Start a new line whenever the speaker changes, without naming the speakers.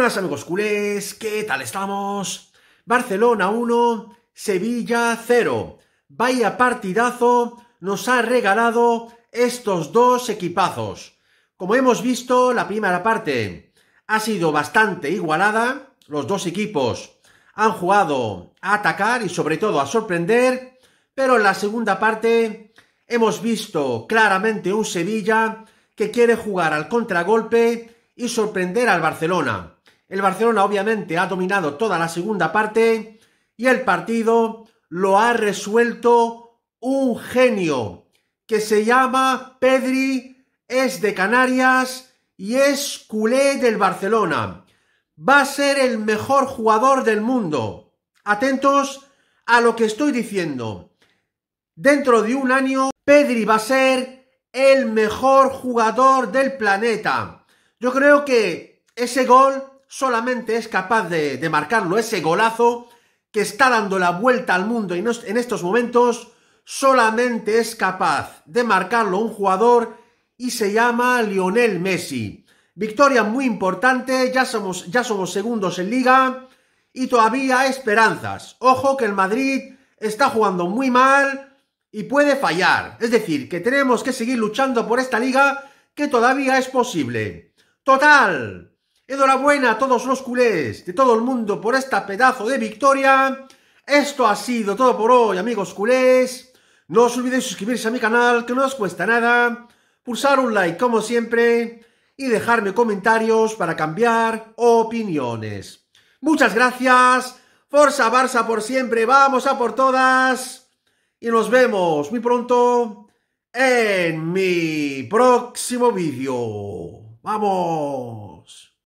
Buenas amigos culés, ¿qué tal estamos? Barcelona 1, Sevilla 0. Vaya partidazo nos ha regalado estos dos equipazos. Como hemos visto, la primera parte ha sido bastante igualada. Los dos equipos han jugado a atacar y sobre todo a sorprender, pero en la segunda parte hemos visto claramente un Sevilla que quiere jugar al contragolpe y sorprender al Barcelona. El Barcelona obviamente ha dominado toda la segunda parte y el partido lo ha resuelto un genio que se llama Pedri, es de Canarias y es culé del Barcelona. Va a ser el mejor jugador del mundo. Atentos a lo que estoy diciendo. Dentro de un año, Pedri va a ser el mejor jugador del planeta. Yo creo que ese gol solamente es capaz de, marcarlo ese golazo que está dando la vuelta al mundo y en estos momentos solamente es capaz de marcarlo un jugador y se llama Lionel Messi. Victoria muy importante, ya somos, ya somos segundos en liga y todavía esperanzas. Ojo que el Madrid está jugando muy mal y puede fallar. Es decir, que tenemos que seguir luchando por esta liga que todavía es posible. Total, Enhorabuena a todos los culés de todo el mundo por esta pedazo de victoria. Esto ha sido todo por hoy, amigos culés. No os olvidéis suscribirse a mi canal, que no os cuesta nada. Pulsar un like, como siempre. Y dejarme comentarios para cambiar opiniones. Muchas gracias. Forza Barça por siempre. Vamos a por todas. Y nos vemos muy pronto en mi próximo vídeo. ¡Vamos!